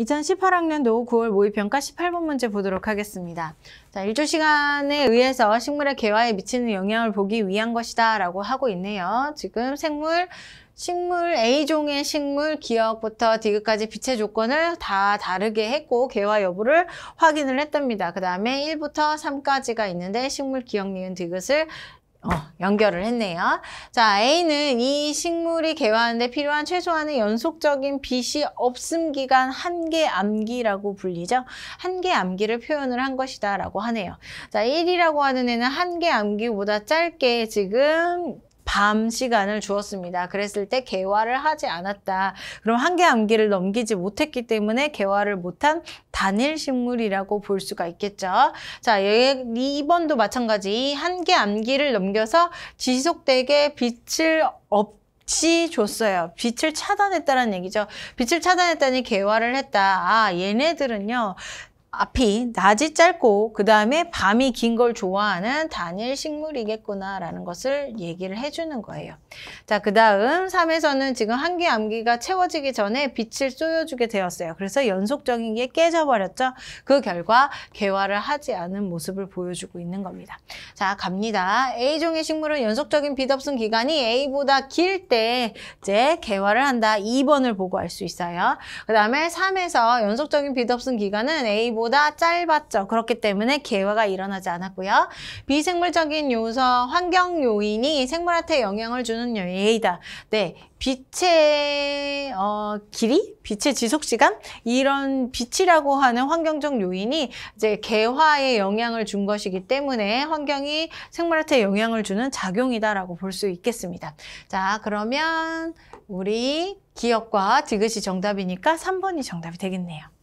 2018학년도 9월 모의평가 18번 문제 보도록 하겠습니다. 자, 일조 시간에 의해서 식물의 개화에 미치는 영향을 보기 위한 것이다 라고 하고 있네요. 지금 생물, 식물 A종의 식물 기억부터 디귿까지 빛의 조건을 다 다르게 했고 개화 여부를 확인을 했답니다. 그 다음에 1부터 3까지가 있는데 식물 기억 니은 디귿을 어, 연결을 했네요. 자, A는 이 식물이 개화하는데 필요한 최소한의 연속적인 빛이 없음 기간 한계 암기라고 불리죠. 한계 암기를 표현을 한 것이다 라고 하네요. 자, 1이라고 하는 애는 한계 암기보다 짧게 지금 밤 시간을 주었습니다. 그랬을 때 개화를 하지 않았다. 그럼 한개 암기를 넘기지 못했기 때문에 개화를 못한 단일 식물이라고 볼 수가 있겠죠. 자, 2번도 마찬가지 한개 암기를 넘겨서 지속되게 빛을 없 빛이 줬어요. 빛을 차단했다는 얘기죠. 빛을 차단했다니 개화를 했다. 아, 얘네들은요. 앞이 낮이 짧고 그 다음에 밤이 긴 걸 좋아하는 단일 식물이겠구나라는 것을 얘기를 해주는 거예요. 자, 그 다음 3에서는 지금 한 개 암기가 채워지기 전에 빛을 쏘여주게 되었어요. 그래서 연속적인 게 깨져버렸죠. 그 결과 개화를 하지 않은 모습을 보여주고 있는 겁니다. 자, 갑니다. A종의 식물은 연속적인 빛없음 기간이 A보다 길 때 이제 개화를 한다. 2번을 보고 알 수 있어요. 그 다음에 3에서 연속적인 빛없음 기간은 A보다 기존보다 짧았죠. 그렇기 때문에 개화가 일어나지 않았고요. 비생물적인 요소, 환경 요인이 생물한테 영향을 주는 요인이다. 네, 빛의 어, 길이, 빛의 지속 시간 이런 빛이라고 하는 환경적 요인이 이제 개화에 영향을 준 것이기 때문에 환경이 생물한테 영향을 주는 작용이다라고 볼 수 있겠습니다. 자, 그러면 우리 기억과 디귿이 정답이니까 삼번이 정답이 되겠네요.